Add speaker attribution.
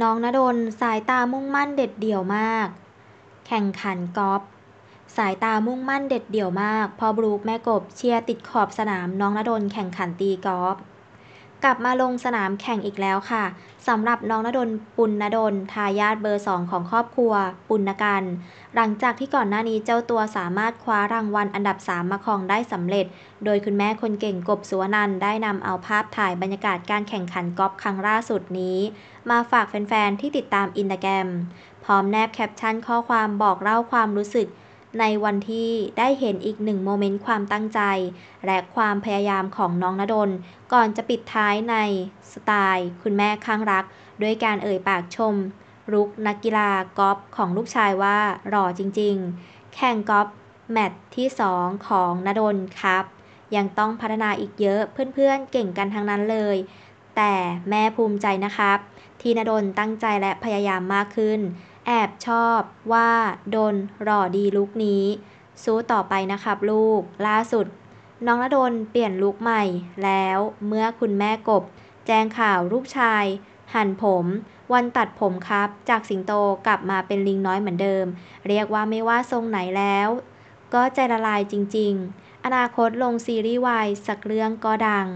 Speaker 1: น้องนดล สายตา มุ่งมั่นเด็ดเดี่ยวมาก แข่งขัน กอล์ฟ สายตา มุ่งมั่นเด็ดเดี่ยวมาก พอบรูคแม่กบเชียร์ติดขอบสนาม น้องนดล แข่งขันตี กอล์ฟกลับมาลงสนามแข่งอีกแล้วค่ะสำหรับน้องนดลปุณณดลทายาทเบอร์สองของครอบครัว ปุณณกัน หลังจากที่ก่อนหน้านี้เจ้าตัวสามารถคว้ารางวัลอันดับ3มาครองได้สำเร็จ โดยคุณแม่คนเก่งกบสุวนันได้นำเอาภาพถ่ายบรรยากาศการแข่งขันกอล์ฟครั้งล่าสุดนี้ มาฝากแฟนๆที่ติดตามอินสตาแกรมพร้อมแนบแคปชั่นข้อความบอกเล่าความรู้สึกในวันที่ได้เห็นอีกหนึ่งโมเมนต์ความตั้งใจ และความพยายามของน้องนดลก่อนจะปิดท้ายในสไตล์คุณแม่ ข้างรัก ด้วยการเอ่ย ปากชมรุก นักกีฬากอล์ฟของลูกชายว่าหล่อจริงๆ แข่งกอล์ฟแมตช์ที่2 ของนดลครับ ยังต้องพัฒนาอีกเยอะเพื่อนๆเก่งกันทั้งนั้นเลย แต่แม่ภูมิใจนะครับ ที่นดลตั้งใจและพยายามมากขึ้นแอบชอบว่าโดนหล่อดีลุคนี้ สู้ต่อไปนะครับ ลูก ล่าสุด น้องนดนเปลี่ยนลุคใหม่แล้ว เมื่อคุณแม่กบ แจ้งข่าวลูกชาย หั่นผม วันตัดผมครับ จากสิงโตกลับมาเป็นลิงน้อยเหมือนเดิม เรียกว่าไม่ว่าทรงไหนแล้ว ก็ใจละลายจริง ๆ อนาคตลงซีรีส์วายสักเรื่องก็ดัง